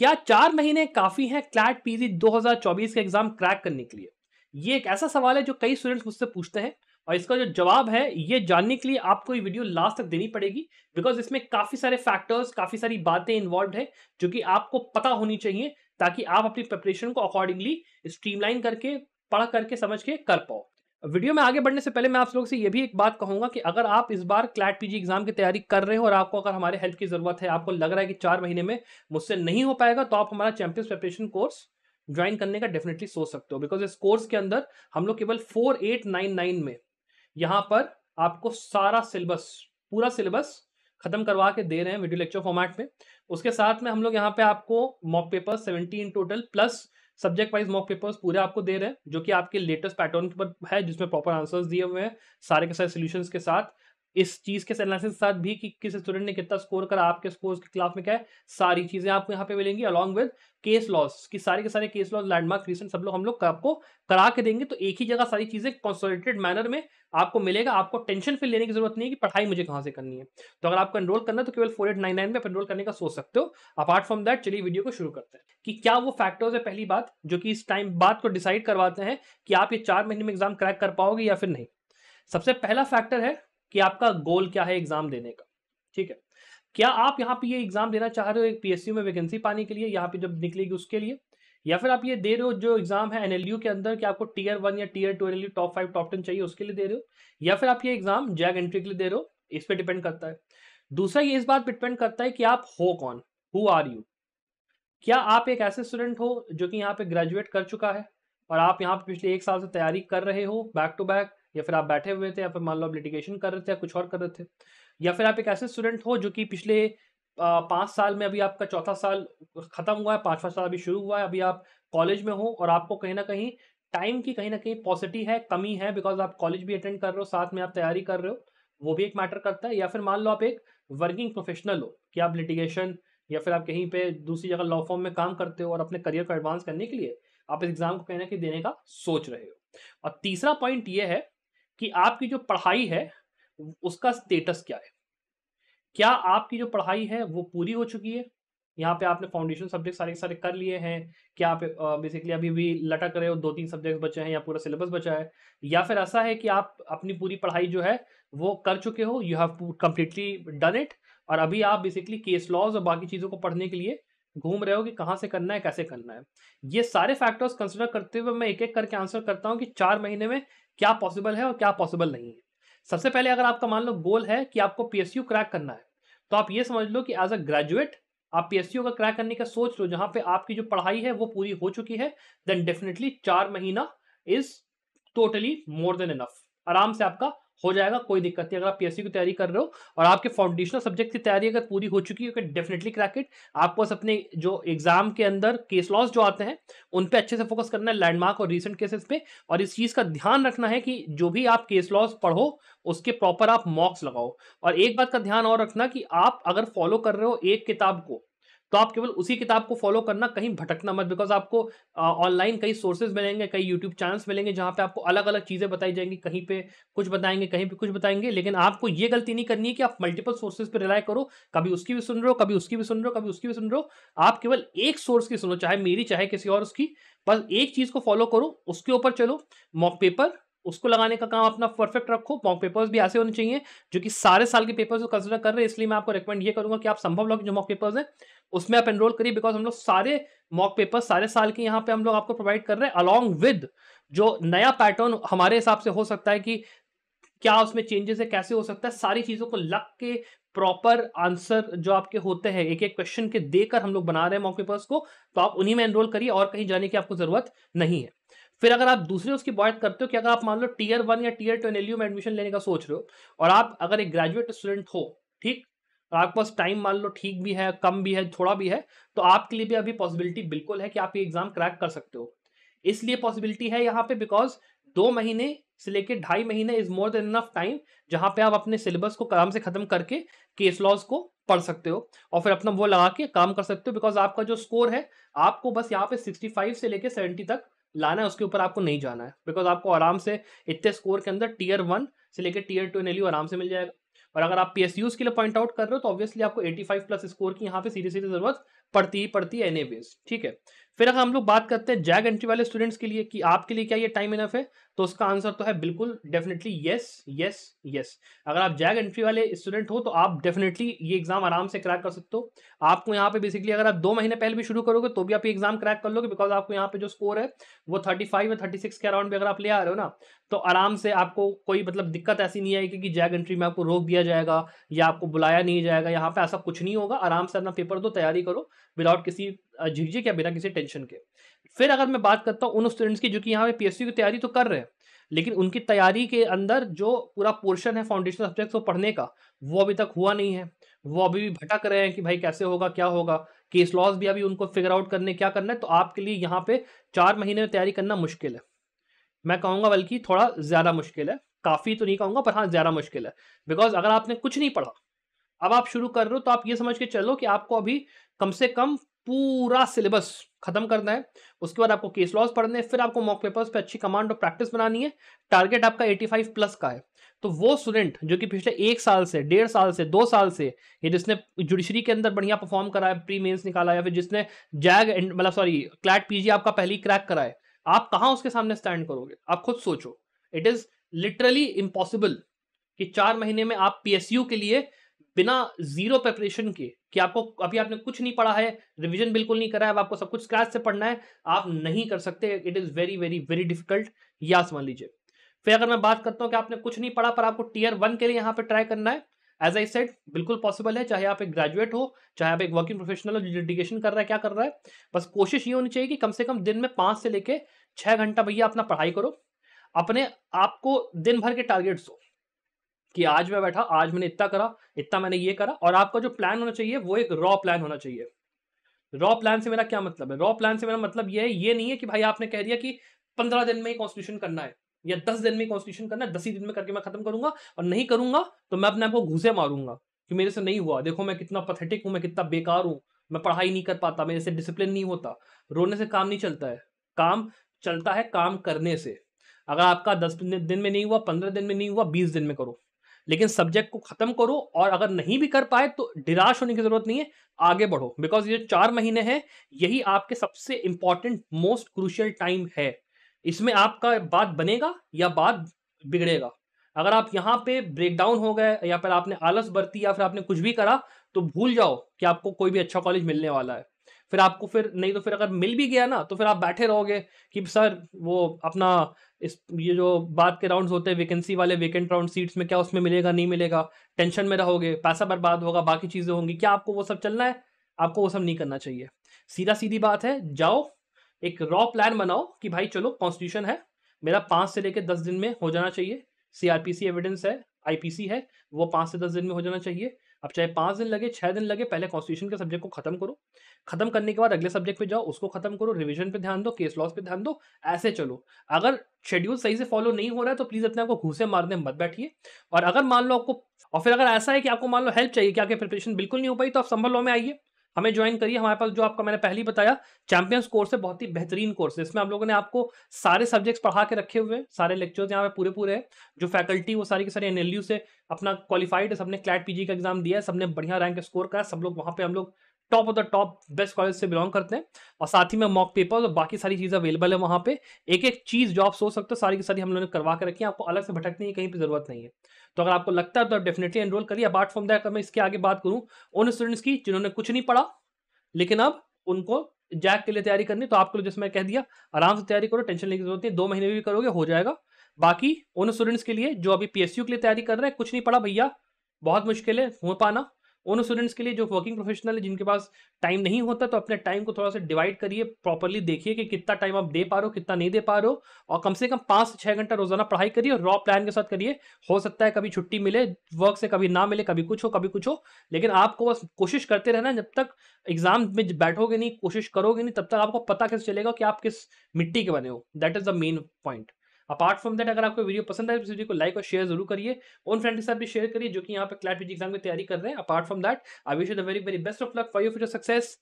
क्या चार महीने काफी हैं क्लैट पीजी 2024 के एग्जाम क्रैक करने के लिए ये एक ऐसा सवाल है जो कई स्टूडेंट्स मुझसे पूछते हैं और इसका जो जवाब है ये जानने के लिए आपको ये वीडियो लास्ट तक देनी पड़ेगी बिकॉज इसमें काफ़ी सारे फैक्टर्स काफ़ी सारी बातें इन्वॉल्व है जो कि आपको पता होनी चाहिए ताकि आप अपनी प्रिपरेशन को अकॉर्डिंगली स्ट्रीमलाइन करके पढ़ करके समझ के कर पाओ वीडियो में आगे बढ़ने से पहले मैं आप लोग से ये भी एक बात कहूंगा कि अगर आप इस बार क्लैट पीजी एग्जाम की तैयारी कर रहे हो और आपको अगर हमारे हेल्प की जरूरत है आपको लग रहा है कि चार महीने में मुझसे नहीं हो पाएगा तो आप हमारा चैंपियंस प्रिपरेशन कोर्स ज्वाइन करने का डेफिनेटली सोच सकते हो बिकॉज इस कोर्स के अंदर हम लोग केवल फोर एट नाइन नाइन में यहाँ पर आपको सारा सिलेबस पूरा सिलेबस खत्म करवा के दे रहे हैं वीडियो लेक्चर फॉर्मेट में उसके साथ में हम लोग यहाँ पे आपको mock paper seventeen total plus subject wise mock papers पूरे आपको दे रहे हैं जो कि आपके लेटेस्ट पैटर्न पर है जिसमें प्रॉपर आंसर्स दिए हुए हैं सारे के सारे सोल्यूशन के साथ इस चीज के एनालिसिस साथ भी कि किस स्टूडेंट ने कितना स्कोर करा आपके स्कोर के खिलाफ में क्या है सारी चीजें आपको यहाँ पे मिलेंगी अलॉन्ग विद केस लॉस की सारे के सारे केस लॉस लैंडमार्क रिसेंट सब लोग हम लोग आपको करा के देंगे तो एक ही जगह सारी चीजें कॉन्सोलेटेड मैनर में आपको मिलेगा आपको टेंशन फिर लेने की जरूरत नहीं है कि पढ़ाई मुझे कहाँ से करनी है तो अगर आपको एनरोल करना है तो केवल फोर एट नाइन नाइन में एनरोल करने का सोच सकते हो अपार्ट फ्रॉम दैट चलिए वीडियो को शुरू करते हैं कि क्या वो फैक्टर्स है पहली बात जो कि इस टाइम बात को डिसाइड करवाते हैं कि आप ये चार महीने में एग्जाम क्रैक कर पाओगे या फिर नहीं सबसे पहला फैक्टर है कि आपका गोल क्या है एग्जाम देने का ठीक है क्या आप यहाँ पे ये एग्जाम देना चाह रहे हो एक पीएसयू में वैकेंसी पाने के लिए यहाँ पे जब निकलेगी उसके लिए या फिर आप ये दे रहे हो जो एग्जाम है एनएलयू के अंदर कि आपको टीयर वन या tier two NLU top five top ten चाहिए उसके लिए दे रहे हो या फिर आप ये एग्जाम जैग एंट्री के लिए दे रहे हो इस पर डिपेंड करता है दूसरा ये इस बात पर डिपेंड करता है कि आप हो कौन हु आर यू क्या आप एक ऐसे स्टूडेंट हो जो कि यहाँ पे ग्रेजुएट कर चुका है और आप यहाँ पे पिछले एक साल से तैयारी कर रहे हो बैक टू बैक या फिर आप बैठे हुए थे या फिर मान लो आप लिटिगेशन कर रहे थे या कुछ और कर रहे थे या फिर आप एक ऐसे स्टूडेंट हो जो कि पिछले पाँच साल में अभी आपका चौथा साल खत्म हुआ है पाँचवा साल अभी शुरू हुआ है अभी आप कॉलेज में हो और आपको कहीं ना कहीं टाइम की कहीं ना कहीं पॉजिटिव है कमी है बिकॉज आप कॉलेज भी अटेंड कर रहे हो साथ में आप तैयारी कर रहे हो वो भी एक मैटर करता है या फिर मान लो आप एक वर्किंग प्रोफेशनल हो कि आप लिटिगेशन या फिर आप कहीं पे दूसरी जगह लॉ फॉर्म में काम करते हो और अपने करियर को एडवांस करने के लिए आप इस एग्जाम को कहीं ना कहीं देने का सोच रहे हो और तीसरा पॉइंट ये है कि आपकी जो पढ़ाई है उसका स्टेटस क्या है क्या आपकी जो पढ़ाई है वो पूरी हो चुकी है यहाँ पे आपने फाउंडेशन सब्जेक्ट सारे सारे कर लिए हैं क्या आप बेसिकली अभी भी लटक रहे हो दो तीन सब्जेक्ट बचे हैं या पूरा सिलेबस बचा है या फिर ऐसा है कि आप अपनी पूरी पढ़ाई जो है वो कर चुके हो you have completely done it और अभी आप बेसिकली केस लॉज और बाकी चीज़ों को पढ़ने के लिए घूम रहे हो कि कहाँ से करना है कैसे करना है ये सारे फैक्टर्स कंसिडर करते हुए मैं एक एक करके आंसर करता हूँ कि चार महीने में क्या पॉसिबल है और क्या पॉसिबल नहीं है सबसे पहले अगर आपका मान लो गोल है कि आपको पीएसयू क्रैक करना है तो आप ये समझ लो कि एज अ ग्रेजुएट आप पीएसयू का क्रैक करने का सोच लो जहाँ पे आपकी जो पढ़ाई है वो पूरी हो चुकी है देन डेफिनेटली चार महीना is totally more than enough आराम से आपका हो जाएगा कोई दिक्कत नहीं अगर आप पीएससी की तैयारी कर रहे हो और आपके फाउंडेशनल सब्जेक्ट की तैयारी अगर पूरी हो चुकी है डेफिनेटली क्रैकेट आपको बस अपने जो एग्जाम के अंदर केस लॉस जो आते हैं उन पर अच्छे से फोकस करना है लैंडमार्क और रिसेंट केसेस पे और इस चीज़ का ध्यान रखना है कि जो भी आप केस लॉस पढ़ो उसके प्रॉपर आप मॉक्स लगाओ और एक बात का ध्यान और रखना कि आप अगर फॉलो कर रहे हो एक किताब को तो आप केवल उसी किताब को फॉलो करना कहीं भटकना मत बिकॉज आपको ऑनलाइन कई सोर्सेज मिलेंगे कई यूट्यूब चैनल्स मिलेंगे जहाँ पे आपको अलग अलग चीज़ें बताई जाएंगी कहीं पे कुछ बताएंगे कहीं पे कुछ बताएंगे लेकिन आपको ये गलती नहीं करनी है कि आप मल्टीपल सोर्सेज पर रिलाई करो कभी उसकी भी सुन रहे हो कभी उसकी भी सुन रहे हो कभी उसकी भी सुन रहे हो आप केवल एक सोर्स की सुनो चाहे मेरी चाहे किसी और उसकी बस एक चीज़ को फॉलो करो उसके ऊपर चलो मॉक पेपर उसको लगाने का काम अपना परफेक्ट रखो मॉक पेपर्स भी ऐसे होने चाहिए जो कि सारे साल के पेपर्स को कंसिडर कर रहे हैं इसलिए मैं आपको रिकमेंड ये करूंगा कि आप संभव लोग जो मॉक पेपर्स हैं उसमें आप एनरोल करिए बिकॉज हम लोग सारे मॉक पेपर्स सारे साल के यहाँ पे हम लोग आपको प्रोवाइड कर रहे हैं अलॉन्ग विद जो नया पैटर्न हमारे हिसाब से हो सकता है कि क्या उसमें चेंजेस है कैसे हो सकता है सारी चीज़ों को लग के प्रॉपर आंसर जो आपके होते हैं एक एक क्वेश्चन के देकर हम लोग बना रहे हैं मॉक पेपर्स को तो आप उन्हीं में एनरोल करिए और कहीं जाने की आपको ज़रूरत नहीं है फिर अगर आप दूसरे उसकी बात करते हो कि अगर आप मान लो टीयर वन या टीयर टू एन में एडमिशन लेने का सोच रहे हो और आप अगर एक ग्रेजुएट स्टूडेंट हो ठीक और आपके पास टाइम मान लो ठीक भी है कम भी है थोड़ा भी है तो आपके लिए भी अभी पॉसिबिलिटी बिल्कुल है कि आप ये एग्जाम क्रैक कर सकते हो इसलिए पॉसिबिलिटी है यहाँ पे बिकॉज दो महीने से लेकर ढाई महीने is more than enough time जहाँ पे आप अपने सिलेबस को काम से खत्म करके केस लॉज को पढ़ सकते हो और फिर अपना वो लगा के काम कर सकते हो बिकॉज आपका जो स्कोर है आपको बस यहाँ पे 65 से लेके 70 तक लाना है उसके ऊपर आपको नहीं जाना है बिकॉज आपको आराम से इतने स्कोर के अंदर टीयर वन से लेकर टीयर टू एन आराम से मिल जाएगा और अगर आप पी के लिए पॉइंट आउट कर रहे हो तो ऑब्वियसली आपको 85 प्लस स्कोर की यहाँ पे सीधे सीधे जरूरत पड़ती ही पड़ती है एन ठीक है फिर अगर हम लोग बात करते हैं जैग एंट्री वाले स्टूडेंट्स के लिए कि आपके लिए क्या ये टाइम इनफ है तो उसका आंसर तो है बिल्कुल डेफिनेटली यस यस यस अगर आप जैग एंट्री वाले स्टूडेंट हो तो आप डेफिनेटली ये एग्जाम आराम से क्रैक कर सकते हो आपको यहाँ पे बेसिकली अगर आप दो महीने पहले भी शुरू करोगे तो भी आप ये एग्जाम क्रैक कर लोगे बिकॉज आपको यहाँ पे जो स्कोर है वो थर्टी फाइव या थर्टी सिक्स के अराउंड भी अगर आप ले आ रहे हो ना तो आराम से आपको कोई मतलब दिक्कत ऐसी नहीं आएगी कि जैग एंट्री में आपको रोक दिया जाएगा या आपको बुलाया नहीं जाएगा यहाँ पे ऐसा कुछ नहीं होगा आराम से अपना पेपर दो तैयारी करो विदाउट किसी झिझे क्या बिना किसी टेंशन के फिर अगर मैं बात करता हूँ उन स्टूडेंट्स की जो कि यहाँ पे पी की तैयारी तो कर रहे हैं लेकिन उनकी तैयारी के अंदर जो पूरा पोर्शन है फाउंडेशनल सब्जेक्ट्स को पढ़ने का वो अभी तक हुआ नहीं है वो अभी भी भटक रहे हैं कि भाई कैसे होगा क्या होगा केस लॉस भी अभी उनको फिगर आउट करने क्या करना है तो आपके लिए यहाँ पे चार महीने में तैयारी करना मुश्किल है मैं कहूँगा बल्कि थोड़ा ज़्यादा मुश्किल है काफ़ी तो नहीं कहूँगा पर हाँ ज़्यादा मुश्किल है बिकॉज अगर आपने कुछ नहीं पढ़ा अब आप शुरू कर रहे हो तो आप ये समझ के चलो कि आपको अभी कम से कम पूरा सिलेबस खत्म करना है उसके बाद आपको केस लॉस पढ़ने हैं फिर आपको मॉक पेपर्स पे अच्छी कमांड और प्रैक्टिस बनानी है टारगेट आपका 85 प्लस का है तो वो स्टूडेंट जो कि पिछले एक साल से डेढ़ साल से दो साल से ये जिसने जुडिशरी के अंदर बढ़िया परफॉर्म करा है प्री मेन्स निकाला या फिर जिसने जैग मतलब सॉरी क्लैट पीजी आपका पहली क्रैक करा है आप कहाँ उसके सामने स्टैंड करोगे आप खुद सोचो इट इज़ लिटरली इम्पॉसिबल कि चार महीने में आप पी के लिए बिना जीरो प्रेपरेशन के कि आपको अभी आपने कुछ नहीं पढ़ा है रिवीजन बिल्कुल नहीं करा है अब आपको सब कुछ स्क्रैच से पढ़ना है आप नहीं कर सकते it is very very very difficult या समझ लीजिए फिर अगर मैं बात करता हूँ कि आपने कुछ नहीं पढ़ा पर आपको टीयर वन के लिए यहाँ पर ट्राई करना है एज आई सेड बिल्कुल पॉसिबल है चाहे आप एक ग्रेजुएट हो चाहे आप एक वर्किंग प्रोफेशनल हो डेडिकेशन कर रहा है क्या कर रहा है बस कोशिश ये होनी चाहिए कि कम से कम दिन में पाँच से लेकर छः घंटा भैया अपना पढ़ाई करो अपने आपको दिन भर के टारगेट्स हो कि आज मैं बैठा आज मैंने इतना करा इतना मैंने ये करा और आपका जो प्लान होना चाहिए वो एक रॉ प्लान होना चाहिए रॉ प्लान से मेरा क्या मतलब है रॉ प्लान से मेरा मतलब ये है ये नहीं है कि भाई आपने कह दिया कि पंद्रह दिन में ही कॉन्स्टिट्यूशन करना है या दस दिन में कॉन्स्टिट्यूशन करना है दस ही दिन में करके मैं खत्म करूंगा और नहीं करूंगा तो मैं अपने आप को घुसे मारूंगा कि मेरे से नहीं हुआ देखो मैं कितना पथेटिक हूँ मैं कितना बेकार हूँ मैं पढ़ाई नहीं कर पाता मेरे से डिसिप्लिन नहीं होता रोने से काम नहीं चलता है काम चलता है काम करने से अगर आपका दस दिन में नहीं हुआ पंद्रह दिन में नहीं हुआ बीस दिन में करो लेकिन सब्जेक्ट को खत्म करो और अगर नहीं भी कर पाए तो निराश होने की जरूरत नहीं है आगे बढ़ो बिकॉज ये चार महीने हैं यही आपके सबसे इंपॉर्टेंट मोस्ट क्रूशियल टाइम है इसमें आपका बात बनेगा या बात बिगड़ेगा अगर आप यहाँ पे ब्रेकडाउन हो गए या फिर आपने आलस बरती या फिर आपने कुछ भी करा तो भूल जाओ कि आपको कोई भी अच्छा कॉलेज मिलने वाला है फिर आपको फिर नहीं तो फिर अगर मिल भी गया ना तो फिर आप बैठे रहोगे कि सर वो अपना इस ये जो बात के राउंड्स होते हैं वैकेंसी वाले वेकेंट राउंड सीट्स में क्या उसमें मिलेगा नहीं मिलेगा टेंशन में रहोगे पैसा बर्बाद होगा बाकी चीज़ें होंगी क्या आपको वो सब चलना है आपको वो सब नहीं करना चाहिए सीधा सीधी बात है जाओ एक रॉ प्लान बनाओ कि भाई चलो कॉन्स्टिट्यूशन है मेरा पाँच से लेकर दस दिन में हो जाना चाहिए सीआरपीसी एविडेंस है आईपीसी है वो पाँच से दस दिन में हो जाना चाहिए अब चाहे पाँच दिन लगे छः दिन लगे पहले कॉन्स्टिट्यूशन के सब्जेक्ट को खत्म करो खत्म करने के बाद अगले सब्जेक्ट पे जाओ उसको खत्म करो रिवीजन पे ध्यान दो केस लॉस पे ध्यान दो ऐसे चलो अगर शेड्यूल सही से फॉलो नहीं हो रहा है तो प्लीज़ अपने आपको घूसे मारने मत बैठिए और अगर मान लो आपको और फिर अगर ऐसा है कि आपको मान लो हेल्प चाहिए कि आपकी प्रिपरेशन बिल्कुल नहीं हो पाई तो आप संभल लॉ में आइए हमें ज्वाइन करिए हमारे पास जो आपका मैंने पहले ही बताया चैंपियंस कोर्स है बहुत ही बेहतरीन कोर्स है इसमें हम लोगों ने आपको सारे सब्जेक्ट्स पढ़ा के रखे हुए हैं सारे लेक्चर्स यहाँ पे पूरे पूरे हैं जो फैकल्टी वो सारी के सारे एनएलयू से अपना क्वालिफाइड है सबने क्लैट पीजी का एग्जाम दिया है सबने बढ़िया रैंक स्कोर करा सब लोग वहाँ पे हम लोग top of the top best college से बिलोंग करते हैं और साथ ही में मॉक पेपर और बाकी सारी चीज़ अवेलेबल है वहाँ पे एक एक चीज़ जो आप सोच सकते हो सारी की सारी हम लोगों ने करवा के रखी है आपको अलग से भटकने की कहीं पर जरूरत नहीं है तो अगर आपको लगता है तो आप डेफिनेटली एनरोल करिए अपार्ट फ्रॉम दैट मैं इसके आगे बात करूँ उन स्टूडेंट्स की जिन्होंने कुछ नहीं पढ़ा लेकिन अब उनको जैक के लिए तैयारी करनी तो आपको जैसे मैं कह दिया आराम से तैयारी करो टेंशन लेने की जरूरत नहीं दो महीने भी करोगे हो जाएगा बाकी उन स्टूडेंट्स के लिए जो अभी पीएसयू के लिए तैयारी कर रहे हैं कुछ नहीं पढ़ा भैया बहुत मुश्किल है हो पाना उन स्टूडेंट्स के लिए जो वर्किंग प्रोफेशनल है जिनके पास टाइम नहीं होता तो अपने टाइम को थोड़ा सा डिवाइड करिए प्रॉपरली देखिए कि कितना टाइम आप दे पा रहे हो कितना नहीं दे पा रहे हो और कम से कम पाँच से छः घंटा रोजाना पढ़ाई करिए और रॉ प्लान के साथ करिए हो सकता है कभी छुट्टी मिले वर्क से कभी ना मिले कभी कुछ हो कभी कुछ हो लेकिन आपको बस कोशिश करते रहना जब तक एग्जाम में बैठोगे नहीं कोशिश करोगे नहीं तब तक आपको पता कैसे चलेगा कि आप किस मिट्टी के बने हो that is the main point apart from that अगर आपको वीडियो पसंद आए तो वीडियो को लाइक और शेयर जरूर करिए उन फ्रेंड के साथ भी शेयर करिए जो कि यहाँ पे क्लैट एग्जाम की तैयारी कर रहे हैं apart from that I wish the very very best of luck for your future success